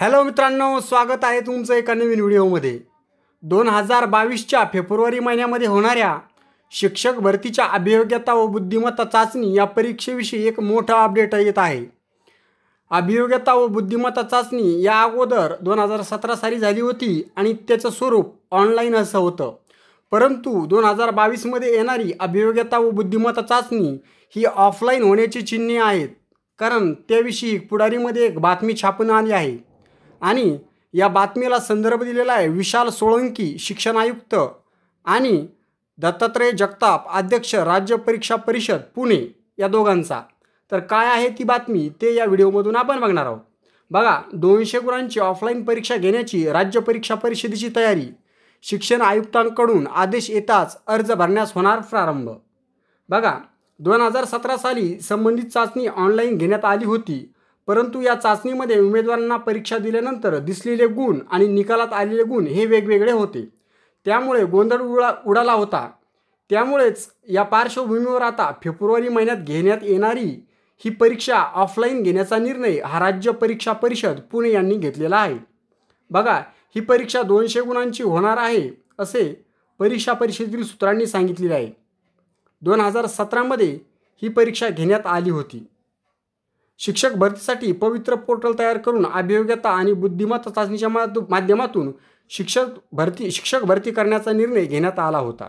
hello मित्रांनो स्वागत आहे तुमचं एका नवीन व्हिडिओमध्ये दोन हजार बावीसच्या फेब्रुवारी महिन्यामध्ये होणाऱ्या शिक्षक भरतीच्या अभियोग्यता व बुद्धिमत्ता चाचणी या परीक्षेविषयी एक मोठा अपडेट येत आहे अभियोग्यता व बुद्धिमत्ता चाचणी या अगोदर दोन हजार सतरा साली झाली होती आणि त्याचं स्वरूप ऑनलाईन असं होतं परंतु दोन हजार बावीसमध्ये येणारी अभियोग्यता व बुद्धिमत्ता चाचणी ही ऑफलाईन होण्याची चिन्हे आहेत कारण त्याविषयी पुढारीमध्ये एक बातमी छापून आली आहे आणि या बातमीला संदर्भ दिलेला आहे विशाल सोळंकी शिक्षण आयुक्त आणि दत्तात्रय जगताप अध्यक्ष राज्य परीक्षा परिषद पुणे या दोघांचा तर काय आहे ती बातमी ते या व्हिडिओमधून आपण बघणार आहोत बघा दोनशे गुणांची ऑफलाईन परीक्षा घेण्याची राज्य परीक्षा परिषदेची तयारी शिक्षण आयुक्तांकडून आदेश येताच अर्ज भरण्यास होणार प्रारंभ बघा दोन हजार सतरा साली संबंधित चाचणी ऑनलाईन घेण्यात आली होती परंतु या चाचणीमध्ये उमेदवारांना परीक्षा दिल्यानंतर दिसलेले गुण आणि निकालात आलेले गुण हे वेगवेगळे होते त्यामुळे गोंधळ उडा उडाला होता त्यामुळेच या पार्श्वभूमीवर आता फेब्रुवारी महिन्यात घेण्यात येणारी ही परीक्षा ऑफलाईन घेण्याचा निर्णय हा राज्य परीक्षा परिषद पुणे यांनी घेतलेला आहे बघा ही परीक्षा दोनशे गुणांची होणार आहे असे परीक्षा परिषदेतील सूत्रांनी सांगितलेले आहे दोन हजार सतरामध्ये ही परीक्षा घेण्यात आली होती शिक्षक भरतीसाठी पवित्र पोर्टल तयार करून अभियोग्यता आणि बुद्धिमत्ता चाचणीच्या माध्यमातून शिक्षक भरती शिक्षक भरती करण्याचा निर्णय घेण्यात आला होता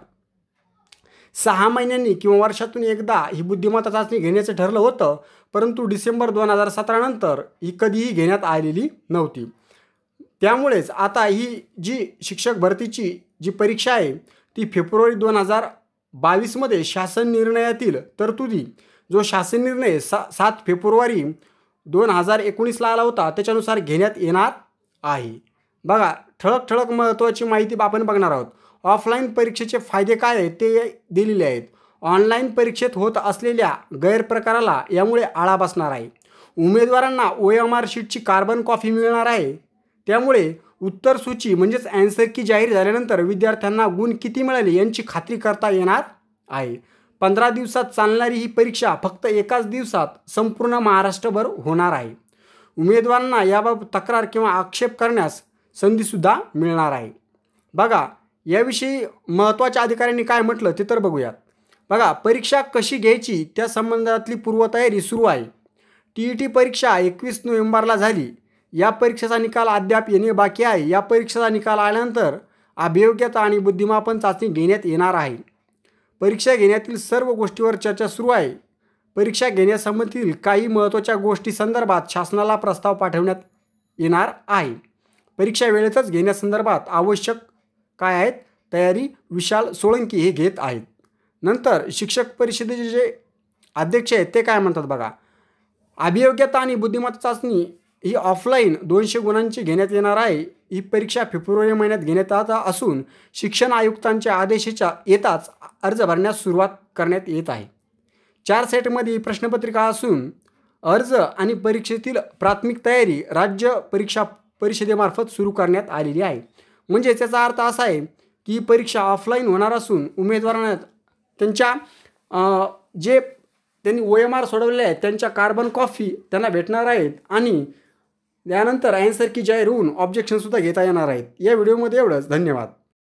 सहा महिन्यांनी किंवा वर्षातून एकदा ही बुद्धिमत्ता चाचणी घेण्याचं ठरलं होतं परंतु डिसेंबर दोन हजार सतरानंतर ही कधीही घेण्यात आलेली नव्हती त्यामुळेच आता ही जी शिक्षक भरतीची जी परीक्षा आहे ती फेब्रुवारी दोन हजार बावीसमध्ये शासन निर्णयातील तरतुदी जो शासन निर्णय सा सात फेब्रुवारी दोन हजार एकोणीसला आला होता त्याच्यानुसार घेण्यात येणार आहे बघा ठळक ठळक महत्त्वाची माहिती आपण बघणार आहोत ऑफलाईन परीक्षेचे फायदे काय आहेत ते दिलेले आहेत ऑनलाईन परीक्षेत होत असलेल्या गैरप्रकाराला यामुळे आळा बसणार आहे उमेदवारांना ओ एम आर शीटची कार्बन कॉफी मिळणार आहे त्यामुळे उत्तर सूची म्हणजेच अँसर की जाहीर झाल्यानंतर विद्यार्थ्यांना गुण किती मिळाले यांची खात्री करता येणार आहे पंधरा दिवसात चालणारी ही परीक्षा फक्त एकाच दिवसात संपूर्ण महाराष्ट्रभर होणार आहे उमेदवारांना याबाबत तक्रार किंवा आक्षेप करण्यास संधीसुद्धा मिळणार आहे बघा याविषयी महत्त्वाच्या अधिकाऱ्यांनी काय म्हटलं ते तर बघूयात बघा परीक्षा कशी घ्यायची त्या संबंधातली पूर्वतयारी सुरू आहे टी ई टी परीक्षा एकवीस नोव्हेंबरला झाली या परीक्षेचा निकाल अद्याप येणे बाकी आहे या परीक्षेचा निकाल आल्यानंतर अभियोग्यता आणि बुद्धिमापन चाचणी घेण्यात येणार आहे परीक्षा घेण्यातील सर्व गोष्टीवर चर्चा सुरू आहे परीक्षा घेण्यासंबंधीतील काही महत्त्वाच्या गोष्टी संदर्भात शासनाला प्रस्ताव पाठवण्यात येणार आहे परीक्षा वेळेतच घेण्यासंदर्भात आवश्यक काय आहेत तयारी विशाल सोळंकी हे घेत आहेत नंतर शिक्षक परिषदेचे जे अध्यक्ष आहेत ते काय म्हणतात बघा अभियोग्यता आणि बुद्धिमत्ता चाचणी ही ऑफलाईन दोनशे गुणांची घेण्यात येणार आहे ही परीक्षा फेब्रुवारी महिन्यात घेण्यात येत असून शिक्षण आयुक्तांच्या आदेशाच्या येताच अर्ज भरण्यास सुरुवात करण्यात येत आहे चार सेटमध्ये ही प्रश्नपत्रिका असून अर्ज आणि परीक्षेतील प्राथमिक तयारी राज्य परीक्षा परिषदेमार्फत सुरू करण्यात आलेली आहे म्हणजे त्याचा अर्थ असा आहे की ही परीक्षा ऑफलाईन होणार असून उमेदवारांना त्यांच्या जे त्यांनी ओ एम आर सोडवले आहेत त्यांच्या कार्बन कॉफी त्यांना भेटणार आहेत आणि त्यानंतर ॲन्सर की जाय होऊन ऑब्जेक्शनसुद्धा घेता येणार आहेत या व्हिडिओमध्ये एवढंच धन्यवाद